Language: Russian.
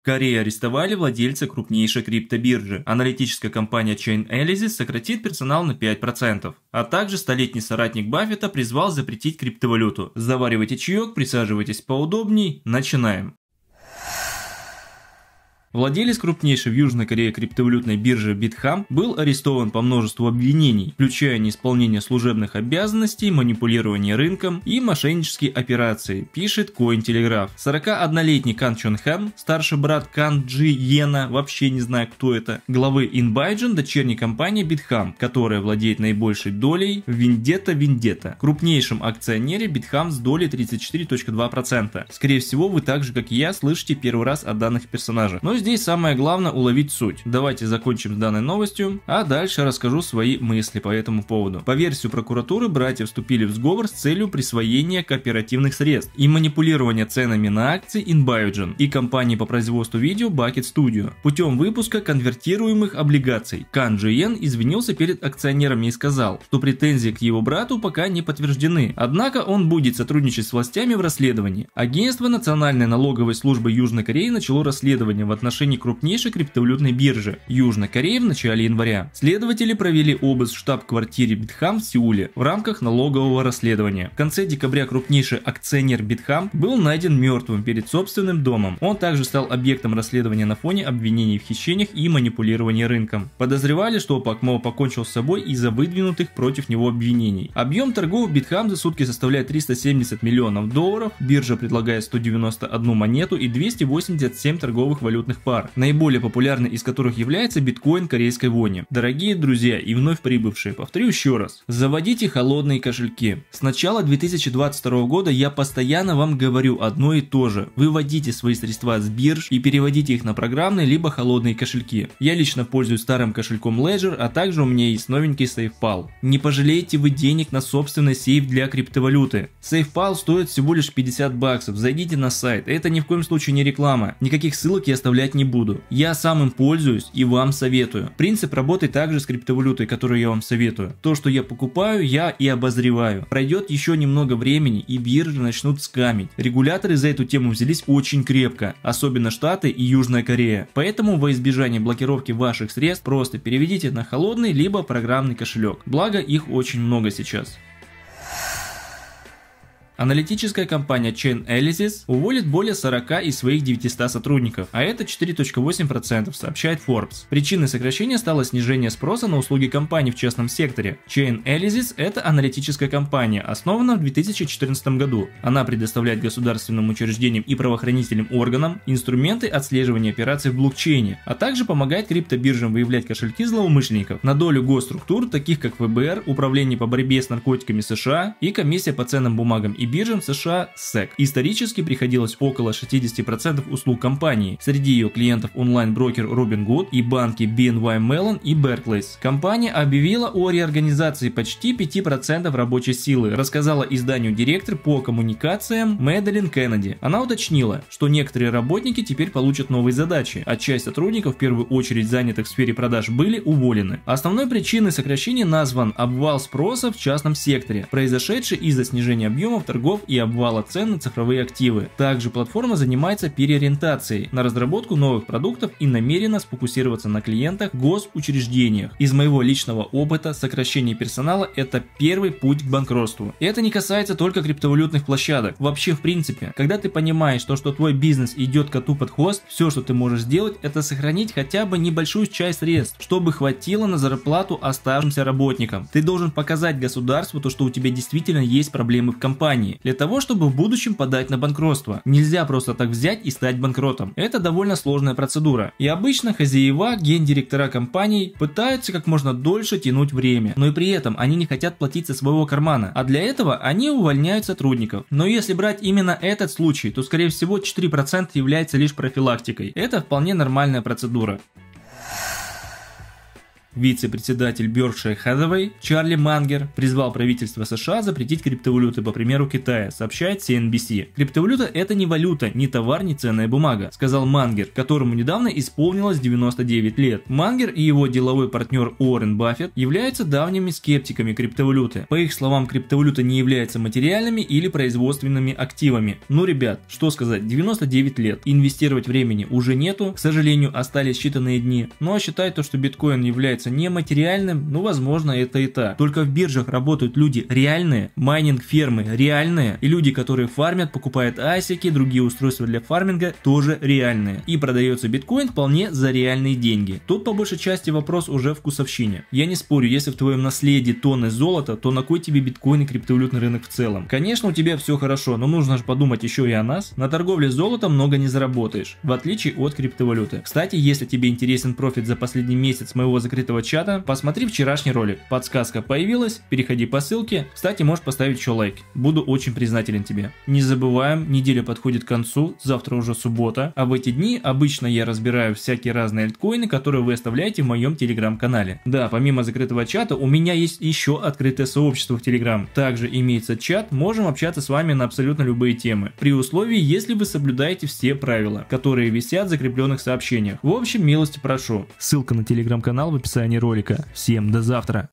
В Корее арестовали владельца крупнейшей криптобиржи. Аналитическая компания Chainalysis сократит персонал на 5%. А также столетний соратник Баффета призвал запретить криптовалюту. Заваривайте чаек, присаживайтесь поудобней, начинаем. Владелец крупнейшей в Южной Корее криптовалютной биржи Bitхам был арестован по множеству обвинений, включая неисполнение служебных обязанностей, манипулирование рынком и мошеннические операции, пишет Cointelegraph. 41-летний Кан Чон Хэм, старший брат Кан Джи Йена, вообще не знаю кто это, главы InByджин, дочерней компании Bitхам, которая владеет наибольшей долей в Виндета Виндета, крупнейшем акционере Bitхам с долей 34.2%. Скорее всего, вы так же, как и я, слышите первый раз о данных персонажах. Но ну здесь самое главное уловить суть. Давайте закончим с данной новостью, а дальше расскажу свои мысли по этому поводу. По версии прокуратуры, братья вступили в сговор с целью присвоения кооперативных средств и манипулирования ценами на акции InBiogen и компании по производству видео Bucket Studio путем выпуска конвертируемых облигаций. Кан Джиен извинился перед акционерами и сказал, что претензии к его брату пока не подтверждены, однако он будет сотрудничать с властями в расследовании. Агентство Национальной налоговой службы Южной Кореи начало расследование в отношении отношении крупнейшей криптовалютной биржи Южной Кореи в начале января. Следователи провели обыск в штаб-квартире Битхам в Сеуле в рамках налогового расследования. В конце декабря крупнейший акционер Битхам был найден мертвым перед собственным домом. Он также стал объектом расследования на фоне обвинений в хищениях и манипулировании рынком. Подозревали, что Пак Пакмо покончил с собой из-за выдвинутых против него обвинений. Объем торгов Битхам за сутки составляет 370 миллионов долларов, биржа предлагает 191 монету и 287 торговых валютных корейских пар, наиболее популярной из которых является биткоин корейской вони. Дорогие друзья и вновь прибывшие, повторю еще раз, заводите холодные кошельки. С начала 2022 года я постоянно вам говорю одно и то же. Выводите свои средства с бирж и переводите их на программные либо холодные кошельки. Я лично пользуюсь старым кошельком Ledger, а также у меня есть новенький SafePal. Не пожалеете вы денег на собственный сейф для криптовалюты. SafePal стоит всего лишь 50 баксов, зайдите на сайт, это ни в коем случае не реклама. Никаких ссылок я оставлять читать не буду. Я сам им пользуюсь и вам советую. Принцип работы также с криптовалютой, которую я вам советую. То, что я покупаю, я и обозреваю. Пройдет еще немного времени и биржи начнут скамить. Регуляторы за эту тему взялись очень крепко, особенно Штаты и Южная Корея. Поэтому во избежание блокировки ваших средств просто переведите на холодный либо программный кошелек. Благо их очень много сейчас. Аналитическая компания Chain Analysis уволит более 40 из своих 900 сотрудников, а это 4.8%, сообщает Forbes. Причиной сокращения стало снижение спроса на услуги компаний в частном секторе. Chain Analysis – это аналитическая компания, основана в 2014 году. Она предоставляет государственным учреждениям и правоохранительным органам инструменты отслеживания операций в блокчейне, а также помогает криптобиржам выявлять кошельки злоумышленников. На долю госструктур, таких как ФБР, Управление по борьбе с наркотиками США и Комиссия по ценным бумагам и биржам США SEC. Исторически приходилось около 60% услуг компании. Среди ее клиентов онлайн-брокер Robinhood и банки BNY Mellon и Barclays. Компания объявила о реорганизации почти 5% рабочей силы, рассказала изданию директор по коммуникациям Мэдалин Кеннеди. Она уточнила, что некоторые работники теперь получат новые задачи, а часть сотрудников, в первую очередь занятых в сфере продаж, были уволены. Основной причиной сокращения назван обвал спроса в частном секторе, произошедший из-за снижения объемов торговли торгов и обвала цен на цифровые активы. Также платформа занимается переориентацией на разработку новых продуктов и намерена сфокусироваться на клиентах госучреждениях. Из моего личного опыта сокращение персонала – это первый путь к банкротству. И это не касается только криптовалютных площадок. Вообще в принципе, когда ты понимаешь то, что твой бизнес идет коту под хвост, все, что ты можешь сделать, это сохранить хотя бы небольшую часть средств, чтобы хватило на зарплату оставшимся работникам. Ты должен показать государству то, что у тебя действительно есть проблемы в компании компании для того, чтобы в будущем подать на банкротство. Нельзя просто так взять и стать банкротом. Это довольно сложная процедура. И обычно хозяева, гендиректора компаний пытаются как можно дольше тянуть время, но и при этом они не хотят платить со своего кармана, а для этого они увольняют сотрудников. Но если брать именно этот случай, то скорее всего 4% является лишь профилактикой. Это вполне нормальная процедура. Вице-председатель Беркшир Hathaway Чарли Мангер призвал правительство США запретить криптовалюты по примеру Китая, сообщает CNBC. Криптовалюта – это не валюта, не товар, не ценная бумага, сказал Мангер, которому недавно исполнилось 99 лет. Мангер и его деловой партнер Уоррен Баффет являются давними скептиками криптовалюты. По их словам, криптовалюта не является материальными или производственными активами. Ну, ребят, что сказать, 99 лет, инвестировать времени уже нету, к сожалению, остались считанные дни, но ну, а считай то, что биткоин является является нематериальным, ну, возможно, это и так. Только в биржах работают люди реальные, майнинг-фермы реальные, и люди, которые фармят, покупают асики, другие устройства для фарминга тоже реальные. И продается биткоин вполне за реальные деньги. Тут по большей части вопрос уже вкусовщине. Я не спорю, если в твоем наследии тонны золота, то на кой тебе биткоин и криптовалютный рынок в целом? Конечно, у тебя все хорошо, но нужно же подумать еще и о нас. На торговле золотом много не заработаешь, в отличие от криптовалюты. Кстати, если тебе интересен профит за последний месяц моего закрытого этого чата, посмотри вчерашний ролик. Подсказка появилась, переходи по ссылке. Кстати, можешь поставить еще лайк. Буду очень признателен тебе. Не забываем, неделя подходит к концу, завтра уже суббота. А в эти дни обычно я разбираю всякие разные альткоины, которые вы оставляете в моем телеграм-канале. Да, помимо закрытого чата, у меня есть еще открытое сообщество в телеграм. Также имеется чат, можем общаться с вами на абсолютно любые темы. При условии, если вы соблюдаете все правила, которые висят в закрепленных сообщениях. В общем, милости прошу. Ссылка на телеграм-канал в описании описании ролика. Всем до завтра!